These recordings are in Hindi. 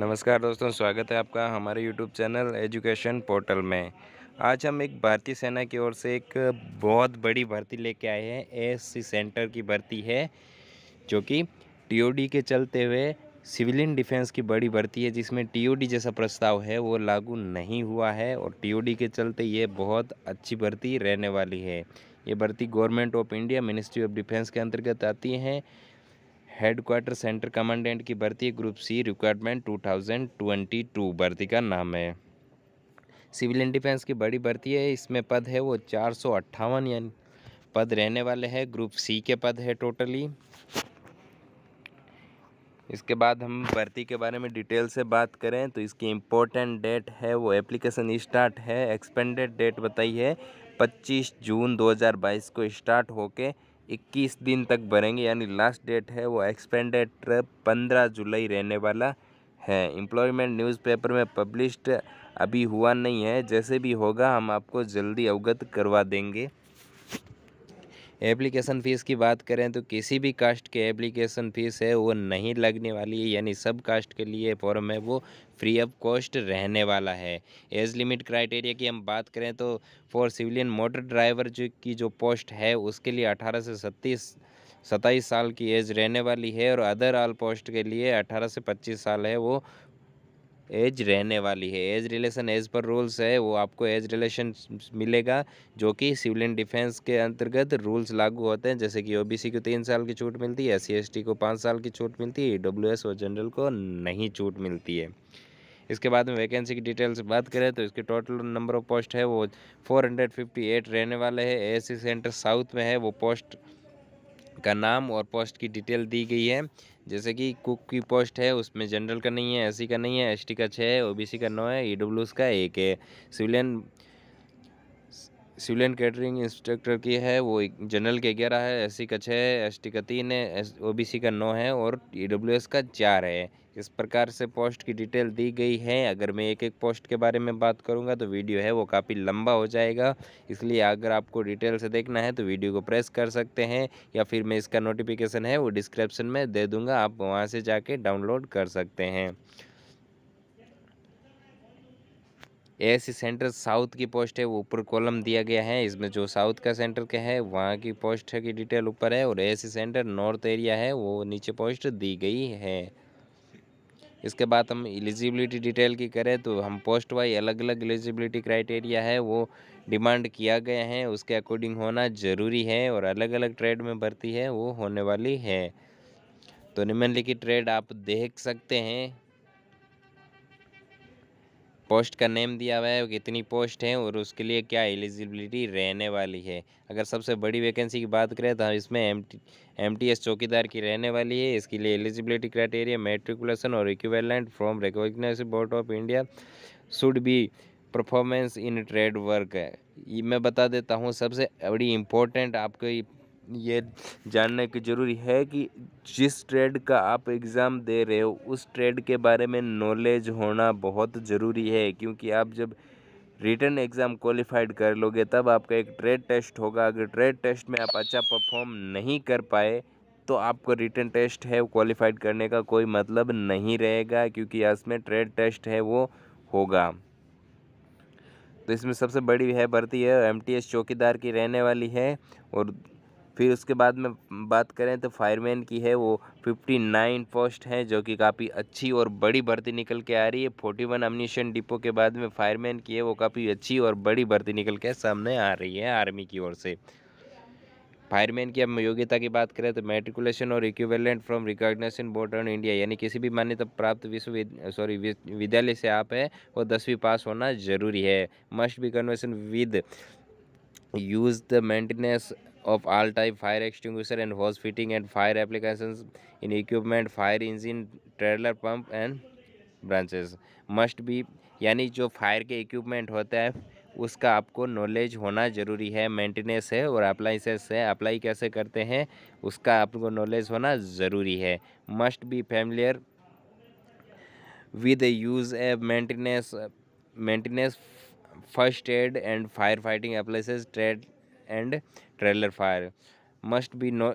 नमस्कार दोस्तों स्वागत है आपका हमारे यूट्यूब चैनल एजुकेशन पोर्टल में आज हम एक भारतीय सेना की ओर से एक बहुत बड़ी भर्ती लेके आए हैं एएससी सेंटर की भर्ती है जो कि टीओडी के चलते हुए सिविलियन डिफेंस की बड़ी भर्ती है जिसमें टीओडी जैसा प्रस्ताव है वो लागू नहीं हुआ है और टीओडी के चलते ये बहुत अच्छी भर्ती रहने वाली है ये भर्ती government of India ministry of defence के अंतर्गत आती हैं हेड क्वार्टर सेंटर कमांडेंट की भर्ती ग्रुप सी रिक्वायरमेंट 2022 भर्ती का नाम है सिविल एंड डिफेंस की बड़ी भर्ती है इसमें पद है वो चार सौ अट्ठावन यानी पद रहने वाले हैं ग्रुप सी के पद है टोटली इसके बाद हम भर्ती के बारे में डिटेल से बात करें तो इसकी इम्पोर्टेंट डेट है वो एप्लीकेशन स्टार्ट है एक्सपेंडेड डेट बताई है 25 जून 2022 को स्टार्ट होके इक्कीस दिन तक भरेंगे यानी लास्ट डेट है वो एक्सपेंडेड ट्रप पंद्रह जुलाई रहने वाला है एम्प्लॉयमेंट न्यूज़पेपर में पब्लिश्ड अभी हुआ नहीं है जैसे भी होगा हम आपको जल्दी अवगत करवा देंगे एप्लीकेशन फ़ीस की बात करें तो किसी भी कास्ट के एप्लीकेशन फ़ीस है वो नहीं लगने वाली है यानी सब कास्ट के लिए फॉर्म है वो फ्री ऑफ कॉस्ट रहने वाला है एज लिमिट क्राइटेरिया की हम बात करें तो फॉर सिविलियन मोटर ड्राइवर जो की जो पोस्ट है उसके लिए अठारह से सत्तीस सत्ताईस साल की एज रहने वाली है और अदर आल पोस्ट के लिए अठारह से पच्चीस साल है वो एज रहने वाली है एज रिलेशन एज पर रूल्स है वो आपको एज रिलेशन मिलेगा जो कि सिविल एंड डिफेंस के अंतर्गत रूल्स लागू होते हैं जैसे कि ओबीसी को तीन साल की छूट मिलती है एससी को पाँच साल की छूट मिलती है ई और जनरल को नहीं छूट मिलती है इसके बाद में वैकेंसी की डिटेल्स बात करें तो इसके टोटल नंबर ऑफ पोस्ट है वो 458 रहने वाले हैं एसी सेंटर साउथ में है वो पोस्ट का नाम और पोस्ट की डिटेल दी गई है जैसे कि कुक की पोस्ट है उसमें जनरल का नहीं है एससी का नहीं है एसटी का छः है ओबीसी का नौ है ईडब्ल्यूएस का एक है civilian civil and catering instructor की है वो जनरल के ग्यारह है एस सी का छः है एस टी का तीन है एस ओ बी सी का नौ है और ई डब्ल्यू एस का चार है इस प्रकार से पोस्ट की डिटेल दी गई है अगर मैं एक एक पोस्ट के बारे में बात करूंगा तो वीडियो है वो काफ़ी लंबा हो जाएगा इसलिए अगर आपको डिटेल से देखना है तो वीडियो को प्रेस कर सकते हैं या फिर मैं इसका नोटिफिकेशन है वो डिस्क्रिप्शन में दे दूँगा आप वहाँ से जाके डाउनलोड कर सकते हैं एस सेंटर साउथ की पोस्ट है वो ऊपर कॉलम दिया गया है इसमें जो साउथ का सेंटर का है वहाँ की पोस्ट की डिटेल ऊपर है और एस सेंटर नॉर्थ एरिया है वो नीचे पोस्ट दी गई है इसके बाद हम एलिजिबिलिटी डिटेल की करें तो हम पोस्ट वाइज अलग अलग एलिजिबिलिटी क्राइटेरिया है वो डिमांड किया गया है उसके अकॉर्डिंग होना ज़रूरी है और अलग अलग ट्रेड में भर्ती है वो होने वाली है तो निम्नलिखित ट्रेड आप देख सकते हैं पोस्ट का नेम दिया हुआ है कितनी पोस्ट है और उसके लिए क्या एलिजिबिलिटी रहने वाली है अगर सबसे बड़ी वैकेंसी की बात करें तो हाँ, इसमें एम एम टी एस चौकीदार की रहने वाली है इसके लिए एलिजिबिलिटी क्राइटेरिया मेट्रिकुलेशन और equivalent from recognise board of India should be performance in trade work है मैं बता देता हूँ सबसे बड़ी इम्पोर्टेंट आपको ये जानने की ज़रूरी है कि जिस ट्रेड का आप एग्ज़ाम दे रहे हो उस ट्रेड के बारे में नॉलेज होना बहुत ज़रूरी है क्योंकि आप जब रिटर्न एग्ज़ाम क्वालिफाइड कर लोगे तब आपका एक ट्रेड टेस्ट होगा अगर ट्रेड टेस्ट में आप अच्छा परफॉर्म नहीं कर पाए तो आपको रिटर्न टेस्ट है क्वालिफाइड करने का कोई मतलब नहीं रहेगा क्योंकि इसमें ट्रेड टेस्ट है वो होगा तो इसमें सबसे बड़ी है भर्ती है एम चौकीदार की रहने वाली है और फिर उसके बाद में बात करें तो फायरमैन की है वो फिफ्टी नाइन पोस्ट हैं जो कि काफ़ी अच्छी और बड़ी भर्ती निकल के आ रही है फोर्टी वन अमनीशन डिपो के बाद में फायरमैन की है वो काफ़ी अच्छी और बड़ी भर्ती निकल के सामने आ रही है आर्मी की ओर से फायरमैन की अब योग्यता की बात करें तो मेट्रिकुलेशन और equivalent from recognition board on India यानी किसी भी मान्यता प्राप्त विश्व सॉरी विद्यालय से आप है वो दसवीं पास होना जरूरी है must be conversion with use the maintenance of all type fire extinguisher and hose fitting and fire applications in equipment fire engine trailer pump and branches must be यानी जो फायर के इक्विपमेंट होता है उसका आपको नॉलेज होना ज़रूरी है मेंटेनेंस है और अप्लाइंसेस है अप्लाई कैसे करते हैं उसका आपको नॉलेज होना ज़रूरी है must be familiar with use a maintenance maintenance first aid and fire fighting appliances trade and trailer fire must be know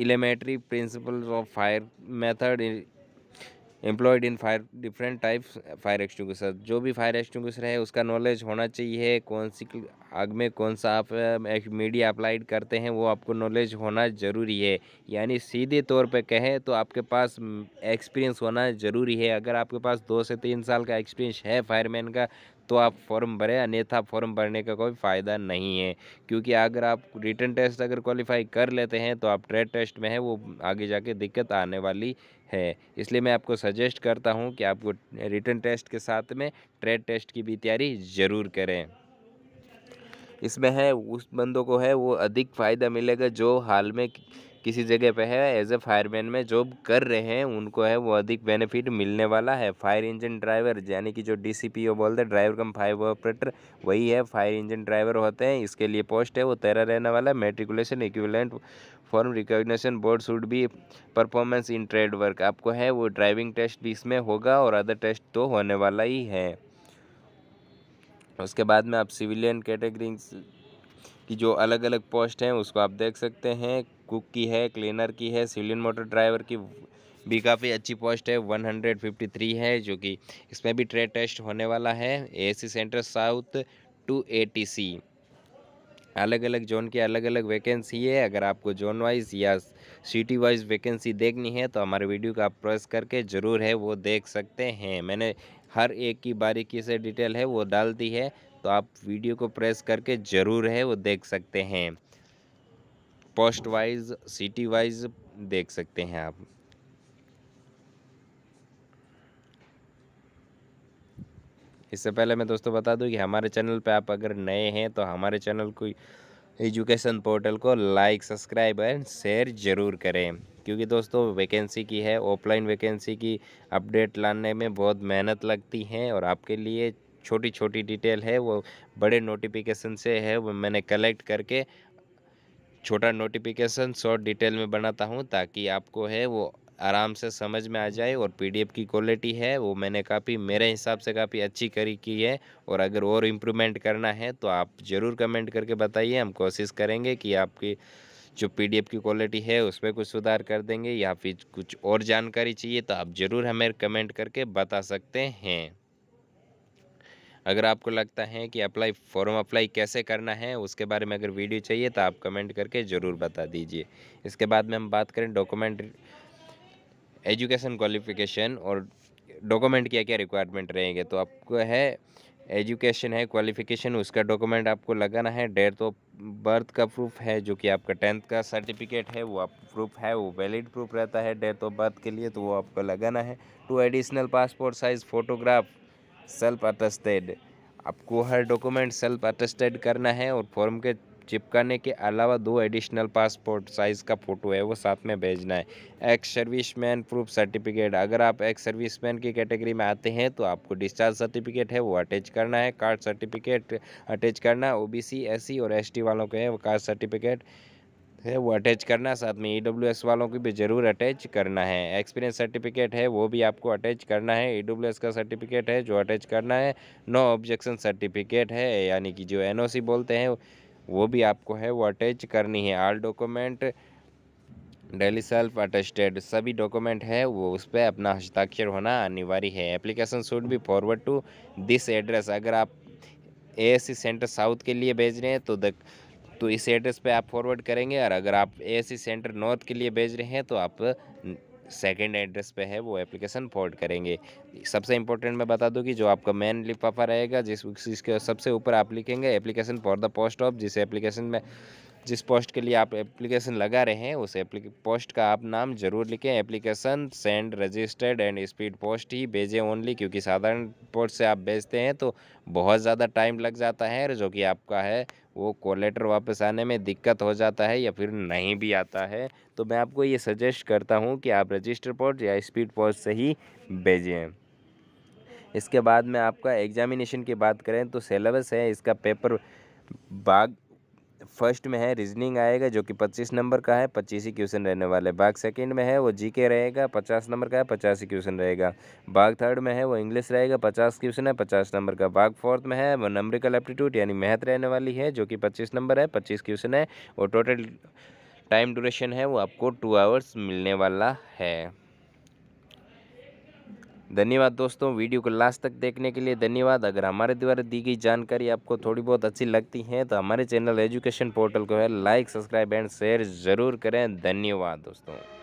elementary principle of fire method employed in fire different type fire extinguisher जो भी फायर एक्सटिंग्विशर है उसका नॉलेज होना चाहिए कौन सी आग में कौन सा आप मीडिया अप्लाइड करते हैं वो आपको नॉलेज होना ज़रूरी है यानी सीधे तौर पे कहें तो आपके पास एक्सपीरियंस होना ज़रूरी है अगर आपके पास दो से तीन साल का एक्सपीरियंस है फायरमैन का तो आप फॉर्म भरें अन्यथा फॉर्म भरने का कोई फ़ायदा नहीं है क्योंकि अगर आप रिटर्न टेस्ट अगर क्वालिफाई कर लेते हैं तो आप ट्रेड टेस्ट में है वो आगे जाके दिक्कत आने वाली है इसलिए मैं आपको सजेस्ट करता हूँ कि आपको रिटर्न टेस्ट के साथ में ट्रेड टेस्ट की भी तैयारी ज़रूर करें इसमें है उस बंदों को है वो अधिक फ़ायदा मिलेगा जो हाल में किसी जगह पे है एज ए फायरमैन में जॉब कर रहे हैं उनको है वो अधिक बेनिफिट मिलने वाला है फायर इंजन ड्राइवर यानी कि जो डी सी पी ओ बोलते हैं ड्राइवर कम फायर ऑपरेटर वही है फायर इंजन ड्राइवर होते हैं इसके लिए पोस्ट है वो तैरा रहने वाला है matriculation equivalent from recognition board should be performance in trade work आपको है वो ड्राइविंग टेस्ट भी इसमें होगा और अदर टेस्ट तो होने वाला ही है उसके बाद में आप सिविलियन कैटेगरी कि जो अलग अलग पोस्ट हैं उसको आप देख सकते हैं कुक की है क्लीनर की है सिविलियन मोटर ड्राइवर की भी काफ़ी अच्छी पोस्ट है 153 है जो कि इसमें भी ट्रेड टेस्ट होने वाला है AC centre south to a अलग अलग जोन की अलग अलग वैकेंसी है अगर आपको जोन वाइज या सिटी वाइज वैकेंसी देखनी है तो हमारे वीडियो का आप प्रेस करके ज़रूर है वो देख सकते हैं मैंने हर एक की बारीकी से डिटेल है वो डाल दी है तो आप वीडियो को प्रेस करके ज़रूर है वो देख सकते हैं पोस्ट वाइज सिटी वाइज देख सकते हैं आप इससे पहले मैं दोस्तों बता दूं कि हमारे चैनल पे आप अगर नए हैं तो हमारे चैनल को एजुकेशन पोर्टल को लाइक सब्सक्राइब एंड शेयर ज़रूर करें क्योंकि दोस्तों वैकेंसी की है ऑफलाइन वैकेंसी की अपडेट लाने में बहुत मेहनत लगती है और आपके लिए छोटी छोटी डिटेल है वो बड़े नोटिफिकेशन से है वो मैंने कलेक्ट करके छोटा नोटिफिकेशन शॉर्ट डिटेल में बनाता हूँ ताकि आपको है वो आराम से समझ में आ जाए और पीडीएफ की क्वालिटी है वो मैंने काफ़ी मेरे हिसाब से काफ़ी अच्छी करी की है और अगर और इम्प्रूवमेंट करना है तो आप ज़रूर कमेंट करके बताइए हम कोशिश करेंगे कि आपकी जो पीडीएफ की क्वालिटी है उस पर कुछ सुधार कर देंगे या फिर कुछ और जानकारी चाहिए तो आप ज़रूर हमें कमेंट करके बता सकते हैं अगर आपको लगता है कि अप्लाई फॉर्म अप्लाई कैसे करना है उसके बारे में अगर वीडियो चाहिए तो आप कमेंट करके ज़रूर बता दीजिए इसके बाद में हम बात करें डॉक्यूमेंट एजुकेशन क्वालिफिकेशन और डॉक्यूमेंट क्या क्या रिक्वायरमेंट रहेंगे तो आपको है एजुकेशन है क्वालिफिकेशन उसका डॉक्यूमेंट आपको लगाना है डेट ऑफ बर्थ का प्रूफ है जो कि आपका टेंथ का सर्टिफिकेट है वो आप प्रूफ है वो वैलिड प्रूफ रहता है डेट ऑफ बर्थ के लिए तो वो आपको लगाना है two additional passport size photograph self attested आपको हर डॉक्यूमेंट सेल्फ अटेस्टेड करना है और फॉर्म के चिपकाने के अलावा दो एडिशनल पासपोर्ट साइज़ का फ़ोटो है वो साथ में भेजना है एक्स सर्विसमैन प्रूफ सर्टिफिकेट अगर आप एक्स सर्विसमैन की कैटेगरी में आते हैं तो आपको डिस्चार्ज सर्टिफिकेट है वो अटैच करना है कास्ट सर्टिफिकेट अटैच करना O B C S C और एस टी वालों के हैं वो कास्ट सर्टिफिकेट है वो अटैच करना साथ में ई e वालों की भी ज़रूर अटैच करना है एक्सपीरियंस सर्टिफिकेट है वो भी आपको अटैच करना है ई e का सर्टिफिकेट है जो अटैच करना है नो ऑब्जेक्शन सर्टिफिकेट है यानी कि जो एन बोलते हैं वो भी आपको है वो अटैच करनी है all document duly self attested सभी डॉक्यूमेंट है वो उस पर अपना हस्ताक्षर होना अनिवार्य है application should be forward to this address अगर आप ए सेंटर साउथ के लिए भेज रहे हैं तो द तो इस एड्रेस पे आप फॉरवर्ड करेंगे और अगर आप एएससी सेंटर नॉर्थ के लिए भेज रहे हैं तो आप सेकेंड एड्रेस पे है वो एप्लीकेशन फॉरवर्ड करेंगे सबसे इंपॉर्टेंट मैं बता दूं कि जो आपका मेन लिफाफा रहेगा जिस जिसके सबसे ऊपर आप लिखेंगे application for the post of जिस एप्लीकेशन में जिस पोस्ट के लिए आप एप्लीकेशन लगा रहे हैं उस पोस्ट का आप नाम जरूर लिखें application send registered and speed post ही भेजें ओनली क्योंकि साधारण पोस्ट से आप भेजते हैं तो बहुत ज़्यादा टाइम लग जाता है जो कि आपका है वो कॉल लेटर वापस आने में दिक्कत हो जाता है या फिर नहीं भी आता है तो मैं आपको ये सजेस्ट करता हूँ कि आप रजिस्टर पोस्ट या स्पीड पोस्ट से ही भेजें इसके बाद में आपका एग्जामिनेशन की बात करें तो सिलेबस है इसका पेपर बाग फर्स्ट में है रीजनिंग आएगा जो कि पच्चीस नंबर का है पच्चीस ही क्वेश्चन रहने वाले बाग सेकेंड में है वो जी के रहेगा पचास नंबर का है पचास ही क्वेश्चन रहेगा बाग थर्ड में है वो इंग्लिश रहेगा पचास क्वेश्चन है पचास नंबर का बाग फोर्थ में है वो नंबरिकल एप्टीट्यूड यानी मैथ रहने वाली है जो कि पच्चीस नंबर है पच्चीस क्वेश्चन है और टोटल टाइम ड्यूरेशन है वो आपको टू आवर्स मिलने वाला है धन्यवाद दोस्तों वीडियो को लास्ट तक देखने के लिए धन्यवाद अगर हमारे द्वारा दी गई जानकारी आपको थोड़ी बहुत अच्छी लगती है तो हमारे चैनल एजुकेशन पोर्टल को है लाइक सब्सक्राइब एंड शेयर ज़रूर करें धन्यवाद दोस्तों